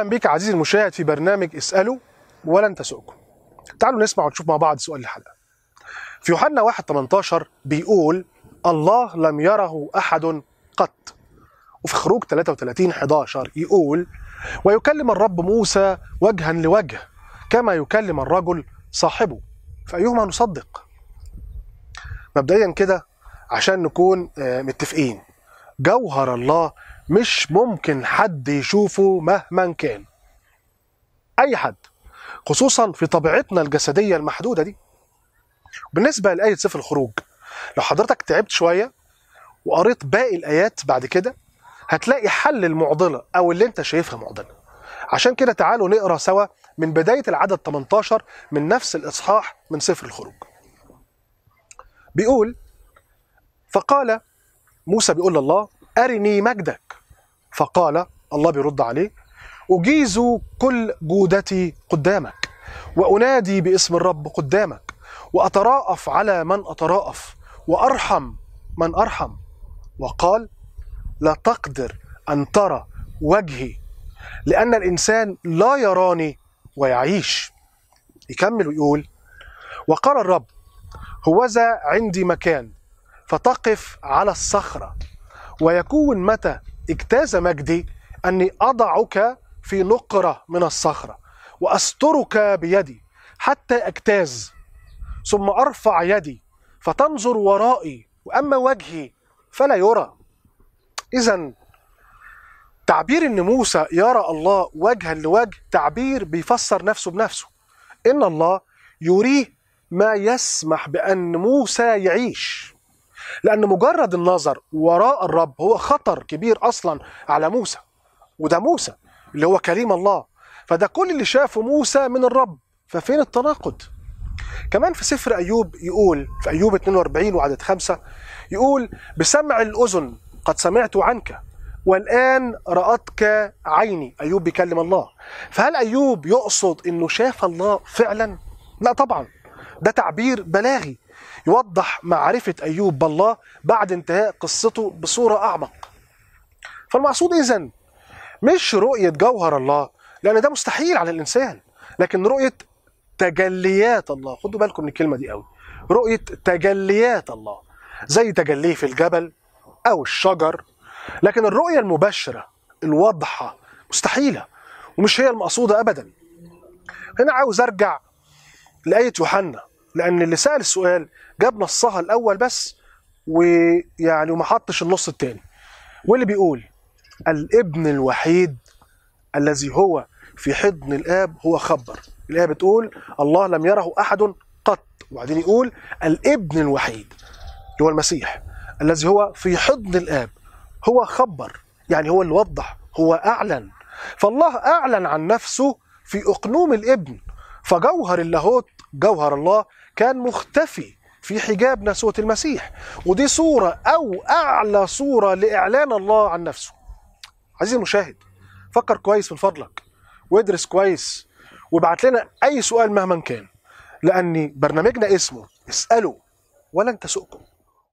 اهلا بك عزيزي المشاهد في برنامج اساله ولن تسؤكم تعالوا نسمع ونشوف مع بعض سؤال الحلقه في يوحنا 1 18 بيقول الله لم يره احد قط وفي خروج 33 11 يقول ويكلم الرب موسى وجها لوجه كما يكلم الرجل صاحبه فأيهما نصدق مبدئيا كده عشان نكون آه، متفقين جوهر الله مش ممكن حد يشوفه مهما كان اي حد خصوصا في طبيعتنا الجسديه المحدوده دي بالنسبه لايه سفر الخروج لو حضرتك تعبت شويه وقريت باقي الايات بعد كده هتلاقي حل المعضله او اللي انت شايفها معضله عشان كده تعالوا نقرا سوا من بدايه العدد 18 من نفس الاصحاح من سفر الخروج بيقول فقال موسى بيقول لله أرني مجدك فقال الله بيرد عليه أجيز كل جودتي قدامك وأنادي باسم الرب قدامك وأتراءف على من أتراءف وأرحم من أرحم وقال لا تقدر أن ترى وجهي لأن الإنسان لا يراني ويعيش يكمل ويقول وقال الرب هوذا عندي مكان فتقف على الصخرة ويكون متى اجتاز مجدي أني أضعك في نقرة من الصخرة وأسترك بيدي حتى أجتاز ثم أرفع يدي فتنظر ورائي وأما وجهي فلا يرى إذا تعبير ان موسى يرى الله وجها لوجه تعبير بيفسر نفسه بنفسه ان الله يريه ما يسمح بان موسى يعيش لأن مجرد النظر وراء الرب هو خطر كبير أصلا على موسى وده موسى اللي هو كليم الله فده كل اللي شافه موسى من الرب ففين التناقض كمان في سفر أيوب يقول في أيوب 42 وعدد 5 يقول بسمع الأذن قد سمعت عنك والآن رأتك عيني أيوب بيكلم الله فهل أيوب يقصد أنه شاف الله فعلا؟ لا طبعا ده تعبير بلاغي يوضح معرفة أيوب بالله بعد انتهاء قصته بصورة أعمق فالمقصود إذا مش رؤية جوهر الله لأن ده مستحيل على الإنسان لكن رؤية تجليات الله خدوا بالكم من الكلمة دي قوي رؤية تجليات الله زي تجليه في الجبل أو الشجر لكن الرؤية المباشرة الواضحة مستحيلة ومش هي المقصودة أبدا هنا عاوز أرجع لآية يوحنا لان اللي سال السؤال جاب نصها الاول بس ويعني وما حطش النص الثاني واللي بيقول الابن الوحيد الذي هو في حضن الاب هو خبر الايه بتقول الله لم يره احد قط وبعدين يقول الابن الوحيد اللي هو المسيح الذي هو في حضن الاب هو خبر يعني هو اللي وضح هو اعلن فالله اعلن عن نفسه في اقنوم الابن فجوهر اللاهوت جوهر الله كان مختفي في حجاب نسوة المسيح ودي صورة أو أعلى صورة لإعلان الله عن نفسه عزيزي المشاهد فكر كويس من فضلك وادرس كويس وابعت لنا أي سؤال مهما كان لأن برنامجنا اسمه اسألوا ولا تسؤكم